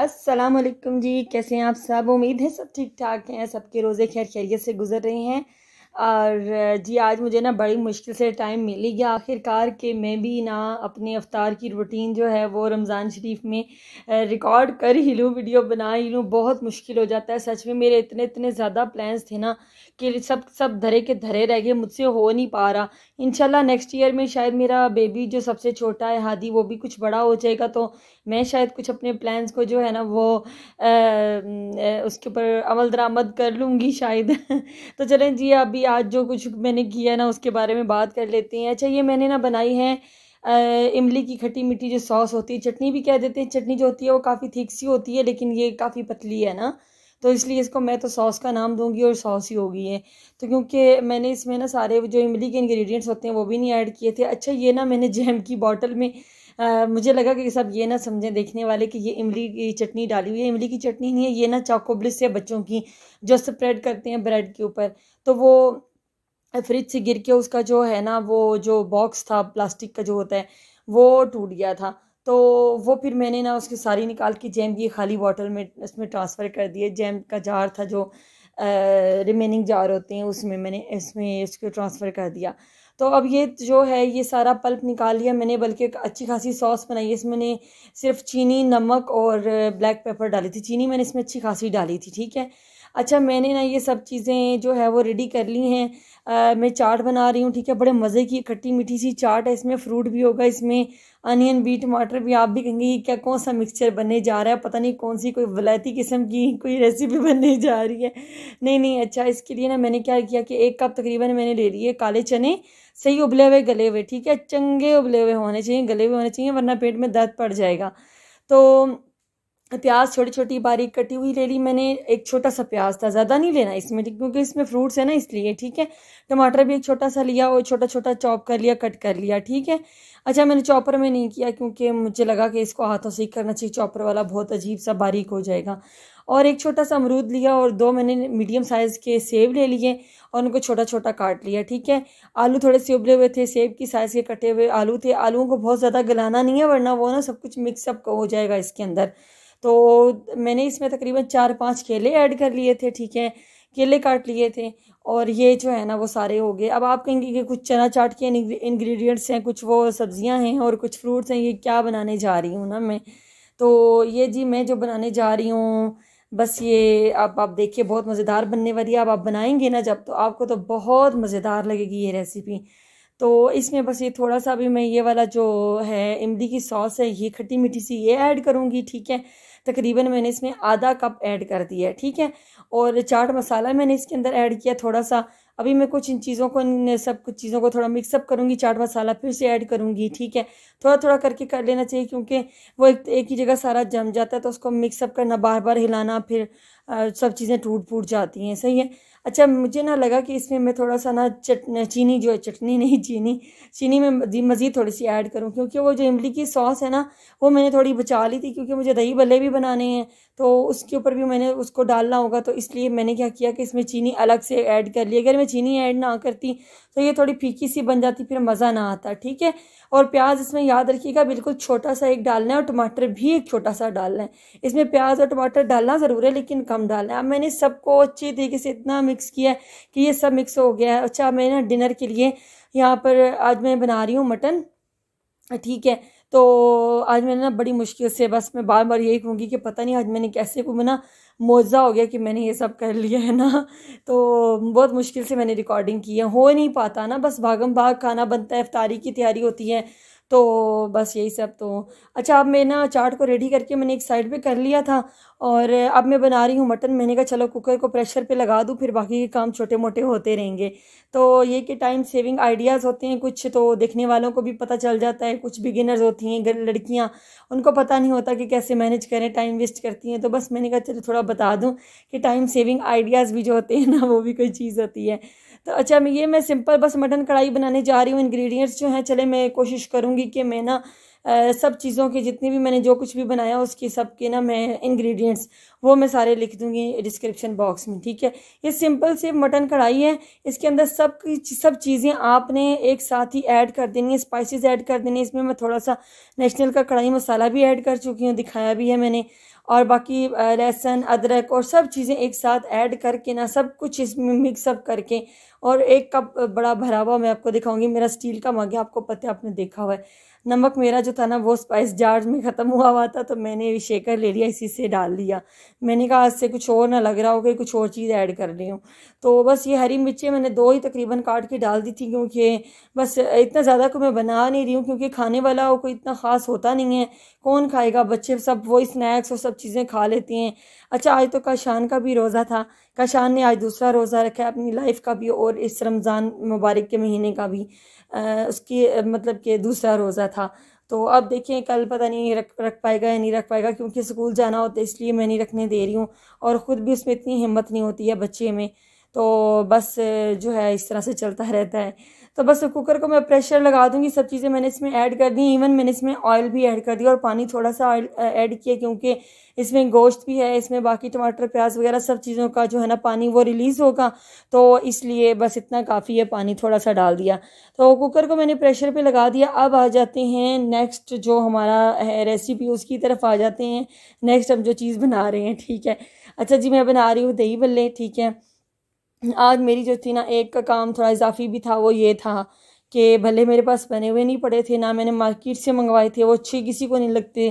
अस्सलाम वालेकुम जी कैसे हैं आप सब उम्मीद है सब ठीक ठाक हैं सबके रोज़े खैर खैरियत से गुजर रहे हैं और जी आज मुझे ना बड़ी मुश्किल से टाइम मिल ही गया आखिरकार कि मैं भी ना अपने अवतार की रूटीन जो है वो रमज़ान शरीफ में रिकॉर्ड कर ही लूँ वीडियो बना ही लूँ बहुत मुश्किल हो जाता है सच में मेरे इतने इतने ज़्यादा प्लान्स थे ना कि सब सब धरे के धरे रह गए मुझसे हो नहीं पा रहा इन नेक्स्ट ईयर में शायद मेरा बेबी जो सबसे छोटा है हादी वो भी कुछ बड़ा हो जाएगा तो मैं शायद कुछ अपने प्लान्स को जो है ना वो आ, उसके ऊपर अमल दरामद कर लूँगी शायद तो चलें जी अभी आज जो कुछ मैंने किया ना उसके बारे में बात कर लेते हैं अच्छा ये मैंने ना बनाई है इमली की खट्टी मिट्टी जो सॉस होती है चटनी भी कह देते हैं चटनी जो होती है वो काफ़ी थिक सी होती है लेकिन ये काफ़ी पतली है ना तो इसलिए इसको मैं तो सॉस का नाम दूंगी और सॉस ही होगी है तो क्योंकि मैंने इसमें ना सारे जो इमली के इंग्रेडिएंट्स होते हैं वो भी नहीं ऐड किए थे अच्छा ये ना मैंने जैम की बॉटल में आ, मुझे लगा कि सब ये ना समझें देखने वाले कि ये इमली की चटनी डाली हुई है इमली की चटनी नहीं है ये ना चाकोब्लिस है बच्चों की जो स्प्रेड करते हैं ब्रेड के ऊपर तो वो फ्रिज से गिर के उसका जो है ना वो जो बॉक्स था प्लास्टिक का जो होता है वो टूट गया था तो वो फिर मैंने ना उसकी सारी निकाल के जैम की खाली बॉटल में उसमें ट्रांसफ़र कर दिए जैम का जार था जो रिमेनिंग जार होते हैं उसमें मैंने इसमें इसको ट्रांसफ़र कर दिया तो अब ये जो है ये सारा पल्प निकाल लिया मैंने बल्कि एक अच्छी खासी सॉस बनाई इसमें मैंने सिर्फ चीनी नमक और ब्लैक पेपर डाली थी चीनी मैंने इसमें अच्छी खासी डाली थी ठीक है अच्छा मैंने ना ये सब चीज़ें जो है वो रेडी कर ली हैं मैं चाट बना रही हूँ ठीक है बड़े मज़े की खट्टी मीठी सी चाट है इसमें फ्रूट भी होगा इसमें अनियन भी टमाटर भी आप भी कहेंगे क्या कौन सा मिक्सचर बनने जा रहा है पता नहीं कौन सी कोई वलायती किस्म की कोई रेसिपी बनने जा रही है नहीं नहीं अच्छा इसके लिए ना मैंने क्या किया कि एक कप तकरीबन मैंने ले लिए काले चने सही उबले हुए गले हुए ठीक है चंगे उबले हुए होने चाहिए गले हुए होने चाहिए वरना पेट में दर्द पड़ जाएगा तो प्याज छोटी छोटी बारीक कटी हुई ले ली मैंने एक छोटा सा प्याज था ज़्यादा नहीं लेना इसमें क्योंकि इसमें फ्रूट्स है ना इसलिए ठीक है टमाटर भी एक छोटा सा लिया और छोटा छोटा चॉप कर लिया कट कर लिया ठीक है अच्छा मैंने चॉपर में नहीं किया क्योंकि मुझे लगा कि इसको हाथों से ही करना चाहिए चॉपर वाला बहुत अजीब सा बारीक हो जाएगा और एक छोटा सा अमरूद लिया और दो मैंने मीडियम साइज़ के सेब ले लिए और उनको छोटा छोटा काट लिया ठीक है आलू थोड़े से उबले हुए थे सेब की साइज़ के कटे हुए आलू थे आलूओं को बहुत ज़्यादा गलाना नहीं है वरना वो ना सब कुछ मिक्सअप हो जाएगा इसके अंदर तो मैंने इसमें तकरीबन चार पांच केले ऐड कर लिए थे ठीक है केले काट लिए थे और ये जो है ना वो सारे हो गए अब आप कहेंगे कि कुछ चना चाट के इंग्रेडिएंट्स हैं कुछ वो सब्जियां हैं और कुछ फ्रूट्स हैं ये क्या बनाने जा रही हूँ ना मैं तो ये जी मैं जो बनाने जा रही हूँ बस ये आप आप देखिए बहुत मज़ेदार बनने वाली है अब आप बनाएंगे ना जब तो आपको तो बहुत मज़ेदार लगेगी ये रेसिपी तो इसमें बस ये थोड़ा सा भी मैं ये वाला जो है इमली की सॉस है ये खट्टी मीठी सी ये ऐड करूँगी ठीक है तकरीबन मैंने इसमें आधा कप ऐड कर दिया है ठीक है और चाट मसाला मैंने इसके अंदर ऐड किया थोड़ा सा अभी मैं कुछ इन चीज़ों को इन सब कुछ चीज़ों को थोड़ा मिक्सअप करूँगी चाट मसाला फिर से ऐड करूँगी ठीक है थोड़ा थोड़ा करके कर लेना चाहिए क्योंकि वो एक एक ही जगह सारा जम जाता है तो उसको मिक्सअप करना बार बार हिलाना फिर आ, सब चीज़ें टूट फूट जाती हैं सही है अच्छा मुझे ना लगा कि इसमें मैं थोड़ा सा ना चट चीनी जो है चटनी नहीं चीनी चीनी में मज़ीद थोड़ी सी ऐड करूँ क्योंकि वो जो इमली की सॉस है ना वो मैंने थोड़ी बचा ली थी क्योंकि मुझे दही भल्ले भी बनाने हैं तो उसके ऊपर भी मैंने उसको डालना होगा तो इसलिए मैंने क्या किया कि इसमें चीनी अलग से ऐड कर ली अगर मैं चीनी ऐड ना करती तो ये थोड़ी फीकी सी बन जाती फिर मज़ा ना आता ठीक है और प्याज इसमें याद रखिएगा बिल्कुल छोटा सा एक डालना है और टमाटर भी एक छोटा सा डालना है इसमें प्याज और टमाटर डालना ज़रूर है लेकिन कम डालना है अब मैंने सबको अच्छी तरीके से इतना मिक्स किया है कि ये सब मिक्स हो गया है अच्छा मैं ना डिनर के लिए यहाँ पर आज मैं बना रही हूँ मटन ठीक है तो आज मैंने ना बड़ी मुश्किल से बस मैं बार बार यही कहूँगी कि पता नहीं आज मैंने कैसे मैं ना मुआवजा हो गया कि मैंने ये सब कर लिया है ना तो बहुत मुश्किल से मैंने रिकॉर्डिंग की है हो नहीं पाता ना बस भागम भाग खाना बनता है अफ्तारी की तैयारी होती है तो बस यही सब तो अच्छा अब मैं ना चाट को रेडी करके मैंने एक साइड पे कर लिया था और अब मैं बना रही हूँ मटन मैंने कहा चलो कुकर को प्रेशर पे लगा दूँ फिर बाकी के काम छोटे मोटे होते रहेंगे तो ये कि टाइम सेविंग आइडियाज़ होते हैं कुछ तो देखने वालों को भी पता चल जाता है कुछ बिगिनर्स होती हैं लड़कियाँ उनको पता नहीं होता कि कैसे मैनेज करें टाइम वेस्ट करती हैं तो बस मैंने कहा चलो थोड़ा बता दूँ कि टाइम सेविंग आइडियाज़ भी जो होते हैं ना वो भी कोई चीज़ होती है तो अच्छा मैं ये मैं सिंपल बस मटन कढ़ाई बनाने जा रही हूँ इंग्रेडिएंट्स जो हैं चले मैं कोशिश करूँगी कि मैं ना सब चीज़ों के जितनी भी मैंने जो कुछ भी बनाया उसकी सब के ना मैं इंग्रेडिएंट्स वो मैं सारे लिख दूँगी डिस्क्रिप्शन बॉक्स में ठीक है ये सिंपल से मटन कढ़ाई है इसके अंदर सब सब चीज़ें आपने एक साथ ही ऐड कर देनी है स्पाइसिस ऐड कर देनी है इसमें मैं थोड़ा सा नेशनल का कढ़ाई मसाला भी ऐड कर चुकी हूँ दिखाया भी है मैंने और बाकी लहसुन अदरक और सब चीज़ें एक साथ ऐड करके ना सब कुछ इसमें मिक्सअप करके और एक कप बड़ा भरा हुआ मैं आपको दिखाऊंगी मेरा स्टील का मग है आपको पता है आपने देखा हुआ है नमक मेरा जो था ना वो स्पाइस जार में ख़त्म हुआ हुआ था तो मैंने शेकर ले लिया इसी से डाल दिया मैंने कहा आज से कुछ और ना लग रहा हो कि कुछ और चीज़ ऐड कर रही हूँ तो बस ये हरी मिर्चें मैंने दो ही तकरीबन काट के डाल दी थी क्योंकि बस इतना ज़्यादा को मैं बना नहीं रही हूँ क्योंकि खाने वाला कोई इतना ख़ास होता नहीं है कौन खाएगा बच्चे सब वो स्नैक्स और सब चीज़ें खा लेते हैं अच्छा आज तो काशान का भी रोज़ा था काशान ने आज दूसरा रोज़ा रखा है अपनी लाइफ का भी और इस रमज़ान मुबारक के महीने का भी आ, उसकी मतलब कि दूसरा रोज़ा था तो अब देखें कल पता नहीं रख रख पाएगा या नहीं रख पाएगा क्योंकि स्कूल जाना होता है इसलिए मैं नहीं रखने दे रही हूँ और ख़ुद भी उसमें इतनी हिम्मत नहीं होती है बच्चे में तो बस जो है इस तरह से चलता रहता है तो बस कुकर को मैं प्रेशर लगा दूंगी सब चीज़ें मैंने इसमें ऐड कर दी इवन मैंने इसमें ऑयल भी ऐड कर दिया और पानी थोड़ा सा ऐड किया क्योंकि इसमें गोश्त भी है इसमें बाकी टमाटर प्याज वगैरह सब चीज़ों का जो है ना पानी वो रिलीज़ होगा तो इसलिए बस इतना काफ़ी है पानी थोड़ा सा डाल दिया तो कुकर को मैंने प्रेशर पर लगा दिया अब आ जाते हैं नेक्स्ट जो हमारा है रेसिपी उसकी तरफ आ जाते हैं नेक्स्ट हम जो चीज़ बना रहे हैं ठीक है अच्छा जी मैं बना रही हूँ दही बल्ले ठीक है आज मेरी जो थी ना एक का काम थोड़ा इजाफी भी था वो ये था कि भले मेरे पास बने हुए नहीं पड़े थे ना मैंने मार्केट से मंगवाए थे वो अच्छे किसी को नहीं लगते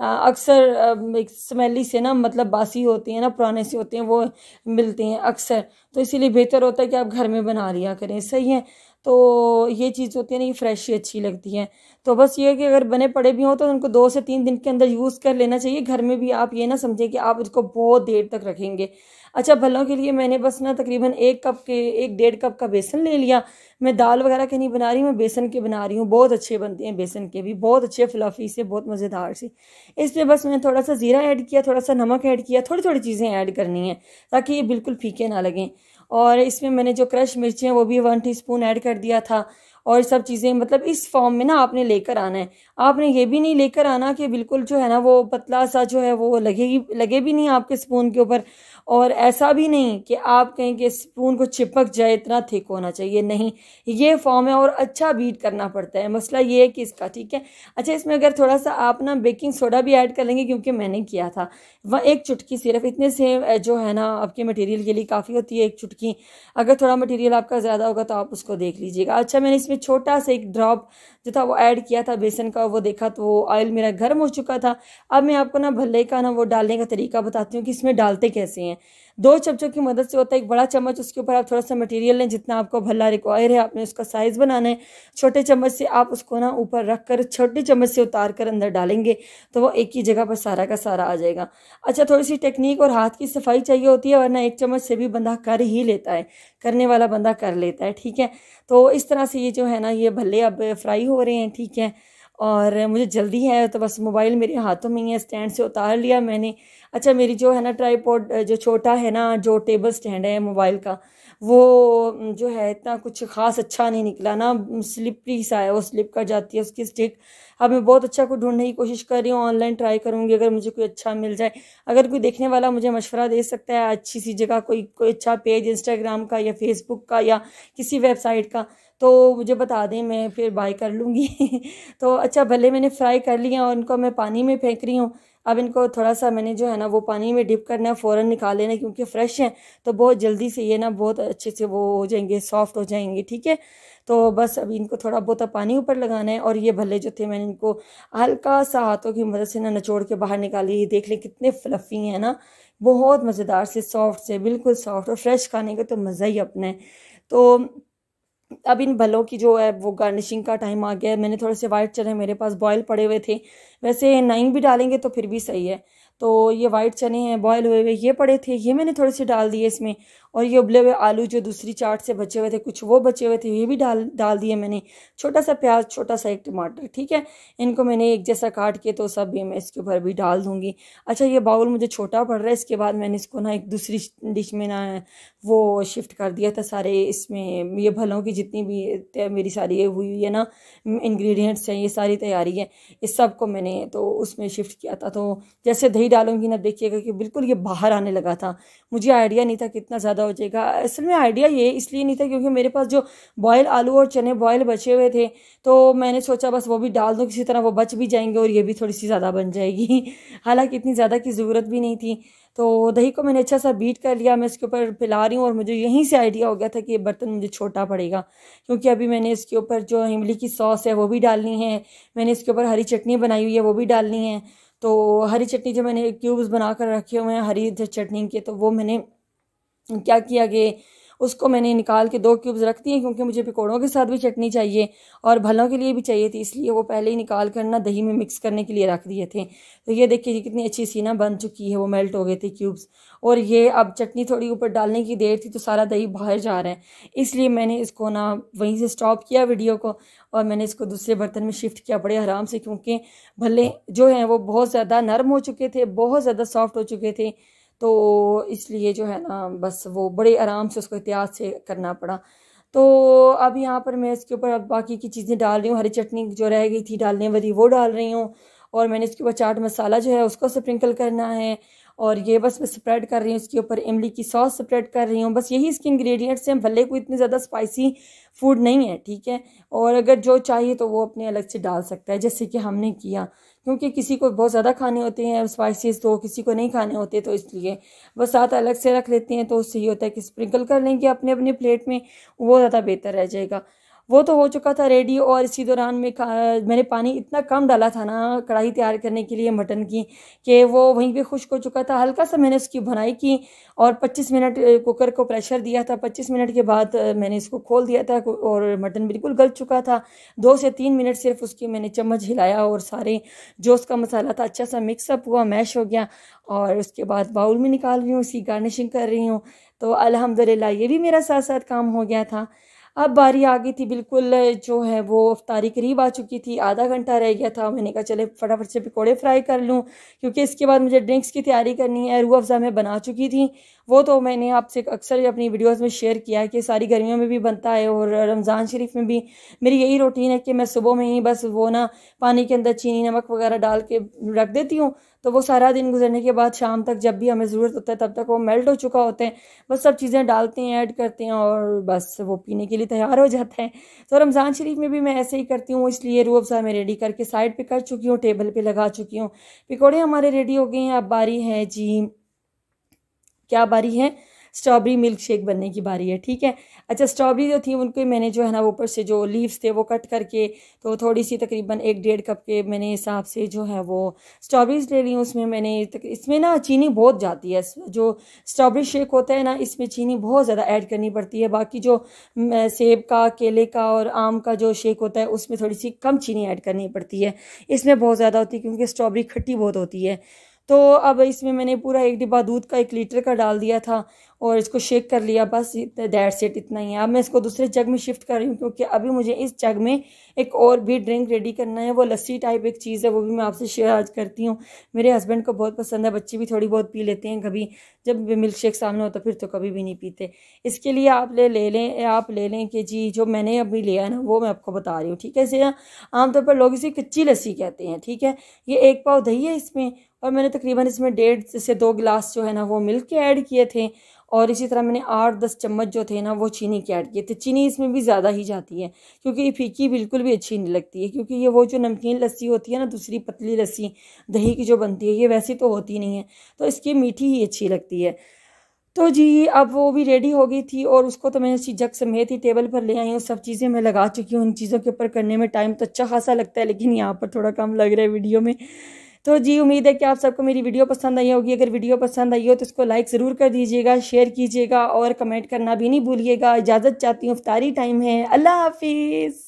अक्सर स्मेली से ना मतलब बासी होते हैं ना पुराने से होते हैं वो मिलते हैं अक्सर तो इसीलिए बेहतर होता है कि आप घर में बना लिया करें सही है तो ये चीज़ होती है ना ये फ्रेश ही अच्छी लगती है तो बस ये है कि अगर बने पड़े भी हों तो उनको दो से तीन दिन के अंदर यूज़ कर लेना चाहिए घर में भी आप ये ना समझें कि आप उसको बहुत देर तक रखेंगे अच्छा भलों के लिए मैंने बस ना तकरीबन एक कप के एक डेढ़ कप का बेसन ले लिया मैं दाल वगैरह के नहीं बना रही हूँ मैं बेसन के बना रही हूँ बहुत अच्छे बनते हैं बेसन के भी बहुत अच्छे फ्लफ़ी से बहुत मज़ेदार से इस पर बस मैंने थोड़ा सा ज़ीरा ऐड किया थोड़ा सा नमक ऐड किया थोड़ी थोड़ी चीज़ें ऐड करनी हैं ताकि ये बिल्कुल फीके ना लगें और इसमें मैंने जो क्रश मिर्चें वो भी वन टी ऐड कर दिया था और सब चीज़ें मतलब इस फॉर्म में ना आपने लेकर आना है आपने ये भी नहीं लेकर आना कि बिल्कुल जो है ना वो पतला सा जो है वो लगेगी लगे भी नहीं आपके स्पून के ऊपर और ऐसा भी नहीं कि आप कहें कि स्पून को चिपक जाए इतना थिक होना चाहिए नहीं ये फॉर्म है और अच्छा बीट करना पड़ता है मसला ये है कि इसका ठीक है अच्छा इसमें अगर थोड़ा सा आप ना बेकिंग सोडा भी ऐड कर लेंगे क्योंकि मैंने किया था वह एक चुटकी सिर्फ इतने से जो है ना आपके मटेरियल के लिए काफ़ी होती है एक चुटकी अगर थोड़ा मटेरियल आपका ज़्यादा होगा तो आप उसको देख लीजिएगा अच्छा मैंने इसमें छोटा सा एक ड्रॉप जो था वो ऐड किया था बेसन का वो देखा तो वो ऑयल मेरा गर्म हो चुका था अब मैं आपको ना भले का ना वो डालने का तरीका बताती हूँ कि इसमें डालते कैसे हैं दो चमचों की मदद से होता है एक बड़ा चम्मच उसके ऊपर आप थोड़ा सा मटेरियल लें जितना आपको भल्ला रिक्वायर है आपने उसका साइज़ बनाना है छोटे चम्मच से आप उसको ना ऊपर रख कर छोटे चम्मच से उतार कर अंदर डालेंगे तो वो एक ही जगह पर सारा का सारा आ जाएगा अच्छा थोड़ी सी टेक्निक और हाथ की सफाई चाहिए होती है वरना एक चम्मच से भी बंदा कर ही लेता है करने वाला बंदा कर लेता है ठीक है तो इस तरह से ये जो है ना ये भल्ले अब फ्राई हो रहे हैं ठीक है और मुझे जल्दी है तो बस मोबाइल मेरे हाथों में ही है स्टैंड से उतार लिया मैंने अच्छा मेरी जो है ना ट्राईपोड जो छोटा है ना जो टेबल स्टैंड है मोबाइल का वो जो है इतना कुछ ख़ास अच्छा नहीं निकला ना स्लिपरी सा है वो स्लिप कर जाती है उसकी स्टिक अब मैं बहुत अच्छा को ढूंढने की कोशिश कर रही हूँ ऑनलाइन ट्राई करूँगी अगर मुझे कोई अच्छा मिल जाए अगर कोई देखने वाला मुझे मशवरा दे सकता है अच्छी सी जगह कोई कोई अच्छा पेज इंस्टाग्राम का या फेसबुक का या किसी वेबसाइट का तो मुझे बता दें मैं फिर बाय कर लूँगी तो अच्छा भले मैंने फ्राई कर लिया और उनको मैं पानी में फेंक रही हूँ अब इनको थोड़ा सा मैंने जो है ना वो पानी में डिप करना है फ़ौरन निकाल लेना क्योंकि फ्रेश हैं तो बहुत जल्दी से ये ना बहुत अच्छे से वो हो जाएंगे सॉफ्ट हो जाएंगे ठीक है तो बस अभी इनको थोड़ा बहुत पानी ऊपर लगाना है और ये भले जो थे मैंने इनको हल्का सा हाथों की मदद से ना नचोड़ के बाहर निकाली देख लें कितने फ्लफ़ी हैं ना बहुत मज़ेदार से सॉफ्ट से बिल्कुल सॉफ्ट और फ्रेश खाने का तो मज़ा ही अपना है तो अब इन भलों की जो है वो गार्निशिंग का टाइम आ गया है मैंने थोड़े से वाइट चने मेरे पास बॉयल पड़े हुए थे वैसे नाइन भी डालेंगे तो फिर भी सही है तो ये वाइट चने हैं बॉयल हुए हुए ये पड़े थे ये मैंने थोड़े से डाल दिए इसमें और ये उबले हुए आलू जो दूसरी चाट से बचे हुए थे कुछ वो बचे हुए थे ये भी डाल डाल दिए मैंने छोटा सा प्याज छोटा सा एक टमाटर ठीक है इनको मैंने एक जैसा काट के तो सब भी मैं इसके ऊपर भी डाल दूँगी अच्छा ये बाउल मुझे छोटा पड़ रहा है इसके बाद मैंने इसको ना एक दूसरी डिश में ना वो शिफ्ट कर दिया था सारे इसमें ये भलों की जितनी भी मेरी सारी ये हुई हुई है ना इंग्रेडिएंट्स हैं ये सारी तैयारी है इस सब को मैंने तो उसमें शिफ्ट किया था तो जैसे दही डालूंगी ना देखिएगा कि बिल्कुल ये बाहर आने लगा था मुझे आइडिया नहीं था कितना ज़्यादा हो जाएगा असल में आइडिया ये इसलिए नहीं था क्योंकि मेरे पास जो बॉयल आलू और चने बॉयल बचे हुए थे तो मैंने सोचा बस वो भी डाल दूँ किसी तरह वो बच भी जाएंगे और ये भी थोड़ी सी ज़्यादा बन जाएगी हालाँकि इतनी ज़्यादा की ज़रूरत भी नहीं थी तो दही को मैंने अच्छा सा बीट कर लिया मैं इसके ऊपर पिला रही हूँ और मुझे यहीं से आइडिया हो गया था कि ये बर्तन मुझे छोटा पड़ेगा क्योंकि अभी मैंने इसके ऊपर जो इमली की सॉस है वो भी डालनी है मैंने इसके ऊपर हरी चटनी बनाई हुई है वो भी डालनी है तो हरी चटनी जो मैंने क्यूब्स बना कर रखे हुए हैं हरी चटनी के तो वो मैंने क्या किया कि उसको मैंने निकाल के दो क्यूब्स रख दिए क्योंकि मुझे पकौड़ों के साथ भी चटनी चाहिए और भलों के लिए भी चाहिए थी इसलिए वो पहले ही निकाल कर ना दही में मिक्स करने के लिए रख दिए थे तो ये देखिए जी कितनी अच्छी सीना बन चुकी है वो मेल्ट हो गए थे क्यूब्स और ये अब चटनी थोड़ी ऊपर डालने की देर थी तो सारा दही बाहर जा रहा है इसलिए मैंने इसको ना वहीं से स्टॉप किया वीडियो को और मैंने इसको दूसरे बर्तन में शिफ्ट किया बड़े आराम से क्योंकि भले जो हैं वो बहुत ज़्यादा नरम हो चुके थे बहुत ज़्यादा सॉफ्ट हो चुके थे तो इसलिए जो है ना बस वो बड़े आराम से उसको एहतियात से करना पड़ा तो अब यहाँ पर मैं इसके ऊपर अब बाकी की चीज़ें डाल रही हूँ हरी चटनी जो रह गई थी डालने वाली वो डाल रही हूँ और मैंने इसके ऊपर चाट मसाला जो है उसको स्प्रिंकल करना है और ये बस मैं स्प्रेड कर रही हूँ इसके ऊपर इमली की सॉस स्प्रेड कर रही हूँ बस यही इसके इंग्रेडिएंट्स हैं भले को इतने ज़्यादा स्पाइसी फूड नहीं है ठीक है और अगर जो चाहिए तो वो अपने अलग से डाल सकता है जैसे कि हमने किया क्योंकि किसी को बहुत ज़्यादा खाने होते हैं स्पाइसेस तो किसी को नहीं खाने होते तो इसलिए वो साथ अलग से रख लेते हैं तो उससे ये होता है कि स्प्रिंकल कर लेंगे अपने अपने प्लेट में वो ज़्यादा बेहतर रह जाएगा वो तो हो चुका था रेडी और इसी दौरान में मैंने पानी इतना कम डाला था ना कढ़ाई तैयार करने के लिए मटन की कि वो वहीं पे खुश्क हो चुका था हल्का सा मैंने उसकी भुनाई की और 25 मिनट कुकर को प्रेशर दिया था 25 मिनट के बाद मैंने इसको खोल दिया था और मटन बिल्कुल गल चुका था दो से तीन मिनट सिर्फ उसकी मैंने चम्मच हिलाया और सारे जो उसका मसाला था अच्छा सा मिक्सअप हुआ मैश हो गया और उसके बाद बाउल में निकाल रही हूँ उसकी गार्निशिंग कर रही हूँ तो अलहमदिल्ला ये भी मेरा साथ साथ काम हो गया था अब बारी आ गई थी बिल्कुल जो है वो अफ्तारी करीब आ चुकी थी आधा घंटा रह गया था मैंने कहा चले फटाफट से पकौड़े फ्राई कर लूँ क्योंकि इसके बाद मुझे ड्रिंक्स की तैयारी करनी है रूह अफ़ज़ा मैं बना चुकी थी वो तो मैंने आपसे अक्सर अपनी वीडियोस में शेयर किया है कि सारी गर्मियों में भी बनता है और रमज़ान शरीफ में भी मेरी यही रूटीन है कि मैं सुबह में ही बस वो ना पानी के अंदर चीनी नमक वगैरह डाल के रख देती हूँ तो वो सारा दिन गुजरने के बाद शाम तक जब भी हमें ज़रूरत होता है तब तक वो मेल्ट हो चुका होते हैं बस सब चीज़ें डालते हैं ऐड करते हैं और बस वो पीने के लिए तैयार हो जाता है तो रमज़ान शरीफ में भी मैं ऐसे ही करती हूँ इसलिए रूह अफा मैं रेडी करके साइड पर कर चुकी हूँ टेबल पर लगा चुकी हूँ पकौड़े हमारे रेडी हो गए हैं अब बारी है जी क्या बारी है स्ट्रॉबेरी मिल्क शेक बनने की बारी है ठीक है अच्छा स्ट्रॉबेरी जो थी उनको मैंने जो है ना ऊपर से जो लीव्स थे वो कट करके तो थोड़ी सी तकरीबन एक डेढ़ कप के मैंने हिसाब से जो है वो स्ट्रॉबेरीज ले ली उसमें मैंने इसमें ना चीनी बहुत जाती है जो स्ट्रॉबेरी शेक होता है ना इसमें चीनी बहुत ज़्यादा ऐड करनी पड़ती है बाकी जो सेब का केले का और आम का जो शेक होता है उसमें थोड़ी सी कम चीनी ऐड करनी पड़ती है इसमें बहुत ज़्यादा होती है क्योंकि स्ट्रॉबेरी खट्टी बहुत होती है तो अब इसमें मैंने पूरा एक डिब्बा दूध का एक लीटर का डाल दिया था और इसको शेक कर लिया बस दैट सेट इतना ही है अब मैं इसको दूसरे जग में शिफ्ट कर रही हूँ क्योंकि अभी मुझे इस जग में एक और भी ड्रिंक रेडी करना है वो लस्सी टाइप एक चीज़ है वो भी मैं आपसे शेयर आज करती हूँ मेरे हस्बैंड को बहुत पसंद है बच्चे भी थोड़ी बहुत पी लेते हैं कभी जब मिल्क शेक सामने होता फिर तो कभी भी नहीं पीते इसके लिए आप ले ले लें आप ले लें कि जी जो मैंने अभी लिया है ना वो मैं आपको बता रही हूँ ठीक है जैसे आमतौर पर लोग इसे कच्ची लस्सी कहते हैं ठीक है ये एक पाव दही है इसमें और मैंने तकरीबन इसमें डेढ़ से दो गिलास जो है ना वो मिल्क के ऐड किए थे और इसी तरह मैंने आठ दस चम्मच जो थे ना वो चीनी के ऐड किए थे चीनी इसमें भी ज़्यादा ही जाती है क्योंकि ये फीकी बिल्कुल भी अच्छी नहीं लगती है क्योंकि ये वो जो नमकीन लस्सी होती है ना दूसरी पतली लस्सी दही की जो बनती है ये वैसी तो होती नहीं है तो इसकी मीठी ही अच्छी लगती है तो जी अब वो भी रेडी हो गई थी और उसको तो मैं उसी जग समेत ही टेबल पर ले आई हूँ सब चीज़ें मैं लगा चुकी हूँ उन चीज़ों के ऊपर करने में टाइम तो अच्छा खासा लगता है लेकिन यहाँ पर थोड़ा कम लग रहा है वीडियो में तो जी उम्मीद है कि आप सबको मेरी वीडियो पसंद आई होगी अगर वीडियो पसंद आई हो तो इसको लाइक ज़रूर कर दीजिएगा शेयर कीजिएगा और कमेंट करना भी नहीं भूलिएगा इजाज़त चाहती हूँ अफ्तारी टाइम है अल्लाह हाफिज़